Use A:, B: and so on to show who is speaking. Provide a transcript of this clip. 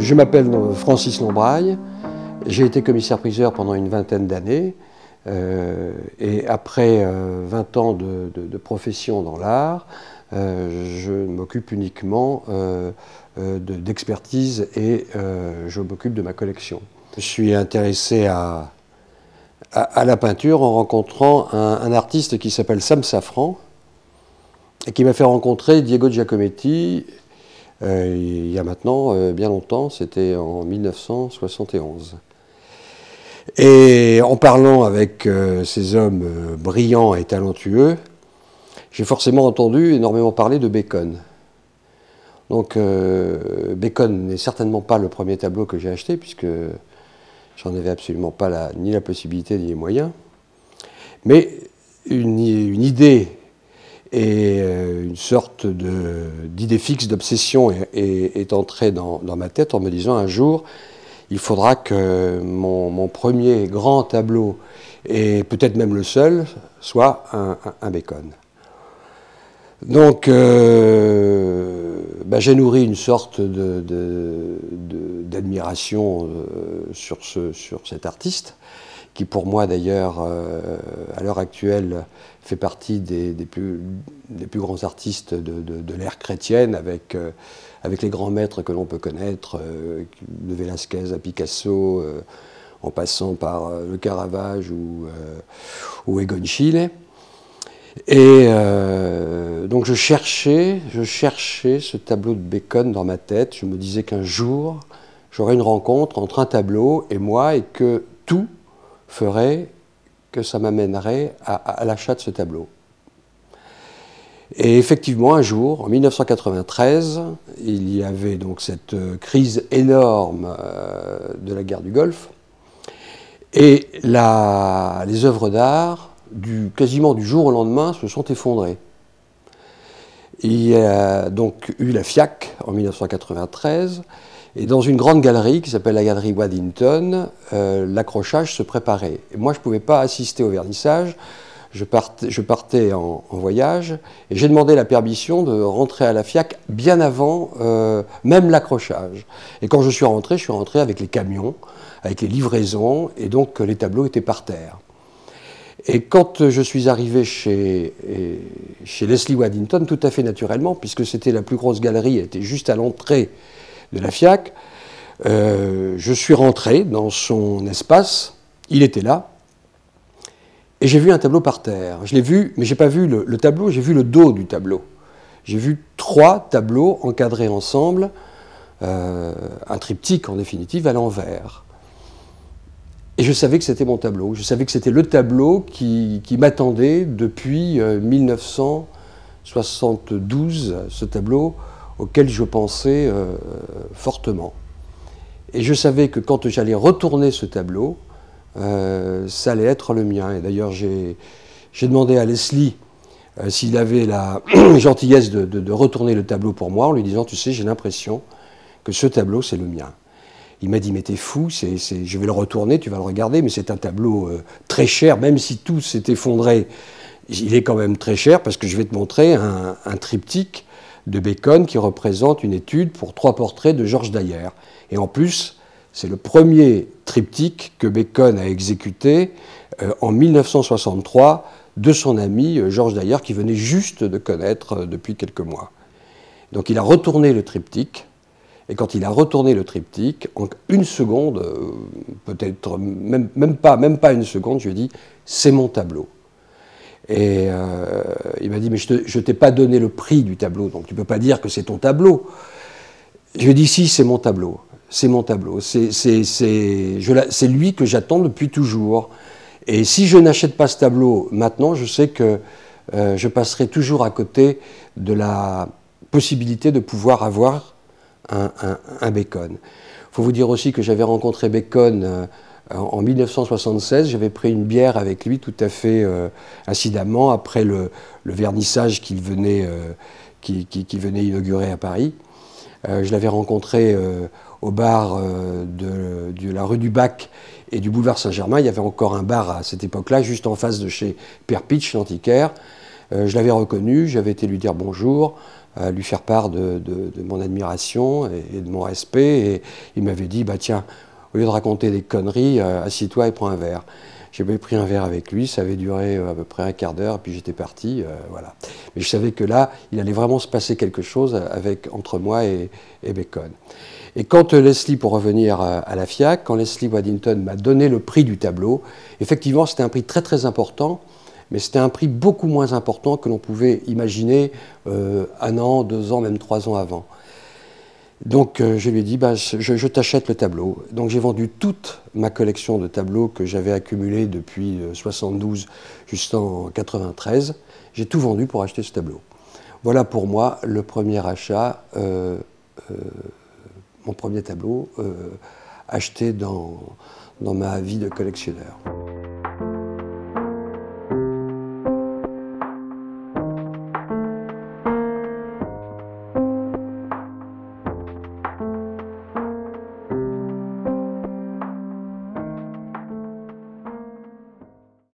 A: Je m'appelle euh, Francis Lombraille, j'ai été commissaire-priseur pendant une vingtaine d'années euh, et après 20 euh, ans de, profession dans l'art, je m'occupe uniquement d'expertise et je m'occupe de ma collection. Je suis intéressé à, la peinture en rencontrant un, un artiste qui s'appelle Sam Safran et qui m'a fait rencontrer Diego Giacometti euh, il y a maintenant euh, bien longtemps, c'était en 1971. Et en parlant avec euh, ces hommes brillants et talentueux, j'ai forcément entendu énormément parler de Bacon. Donc Bacon n'est certainement pas le premier tableau que j'ai acheté, puisque j'en avais absolument pas ni la possibilité ni les moyens. Mais une idée et euh, une sorte d'idée fixe, d'obsession est, entrée dans, ma tête en me disant un jour, il faudra que mon, premier grand tableau, et peut-être même le seul, soit un, bacon. Donc, euh, bah, j'ai nourri une sorte d'admiration euh, sur cet artiste qui pour moi d'ailleurs, euh, à l'heure actuelle, fait partie des, plus, grands artistes de, l'ère chrétienne, avec, euh, avec les grands maîtres que l'on peut connaître, euh, de Velázquez à Picasso, en passant par le Caravage ou, ou Egon Schiele. Et donc je cherchais, je cherchais ce tableau de Bacon dans ma tête. Je me disais qu'un jour, j'aurais une rencontre entre un tableau et moi et que tout ferait que ça m'amènerait à, l'achat de ce tableau. Et effectivement, un jour, en 1993, il y avait donc cette euh, crise énorme euh, de la guerre du Golfe, et les œuvres d'art, du, quasiment du jour au lendemain, se sont effondrées. Il y a donc eu la FIAC en 1993, et dans une grande galerie qui s'appelle la galerie Waddington, euh, l'accrochage se préparait. moi, je ne pouvais pas assister au vernissage. Je partais, je partais en, voyage et j'ai demandé la permission de rentrer à la FIAC bien avant euh, même l'accrochage. Et quand je suis rentré, je suis rentré avec les camions, avec les livraisons, et donc euh, les tableaux étaient par terre. Et quand je suis arrivé chez, chez Leslie Waddington, tout à fait naturellement, puisque c'était la plus grosse galerie, elle était juste à l'entrée de la FIAC. Euh, je suis rentré dans son espace, il était là, et j'ai vu un tableau par terre. Je l'ai vu, mais j'ai pas vu le, tableau, j'ai vu le dos du tableau. J'ai vu trois tableaux encadrés ensemble, euh, un triptyque en définitive à l'envers. Et je savais que c'était mon tableau. Je savais que c'était le tableau qui, qui m'attendait depuis 1972. Euh, ce tableau auquel je pensais euh, fortement. Et je savais que quand j'allais retourner ce tableau, euh, ça allait être le mien. Et d'ailleurs, j'ai demandé à Leslie euh, s'il avait la gentillesse de, retourner le tableau pour moi en lui disant, tu sais, j'ai l'impression que ce tableau, c'est le mien. Il m'a dit, mais t'es fou, je vais le retourner, tu vas le regarder, mais c'est un tableau très cher, même si tout s'est effondré, il est quand même très cher parce que je vais te montrer un, un triptyque de Bacon qui représente une étude pour trois portraits de Georges Dayer. Et en plus, c'est le premier triptyque que Bacon a exécuté euh, en 1963 de son ami euh, Georges Dayer qui venait juste de connaître euh, depuis quelques mois. Donc il a retourné le triptyque. Et quand il a retourné le triptyque, en une seconde, peut-être même, pas, même pas une seconde, je lui ai dit, c'est mon tableau. Et euh, il m'a dit, mais je ne t'ai pas donné le prix du tableau, donc tu ne peux pas dire que c'est ton tableau. Je lui ai dit, si, c'est mon tableau. C'est mon tableau. C'est lui que j'attends depuis toujours. Et si je n'achète pas ce tableau maintenant, je sais que euh, je passerai toujours à côté de la possibilité de pouvoir avoir un, un, Bacon. Il faut vous dire aussi que j'avais rencontré Bacon. Euh, en 1976, j'avais pris une bière avec lui tout à fait euh, incidemment après le, vernissage euh, qu'il venait, inaugurer à Paris. Euh, je l'avais rencontré au bar de, la rue du Bac et du boulevard Saint-Germain. Il y avait encore un bar à cette époque-là, juste en face de chez Pierre Pitch, l'antiquaire. je l'avais reconnu, j'avais été lui dire bonjour, lui faire part de, mon admiration et, et, de mon respect. Et il m'avait dit, bah tiens, au lieu de raconter des conneries, euh, assis-toi et prends un verre. J'ai pris un verre avec lui, ça avait duré euh, à peu près un quart d'heure, puis j'étais parti, euh, voilà. Mais je savais que là, il allait vraiment se passer quelque chose avec, entre moi et, et Bacon. Et quand Leslie, pour revenir à, la FIAC, quand Leslie Waddington m'a donné le prix du tableau, effectivement, c'était un prix très très important, mais c'était un prix beaucoup moins important que l'on pouvait imaginer un an, deux ans, même trois ans avant. Donc euh, je lui ai dit, bah, je, t'achète le tableau. Donc j'ai vendu toute ma collection de tableaux que j'avais accumulée depuis 1972 euh, jusqu'en 93. J'ai tout vendu pour acheter ce tableau. Voilà pour moi le premier achat, euh, mon premier tableau acheté dans ma vie de collectionneur.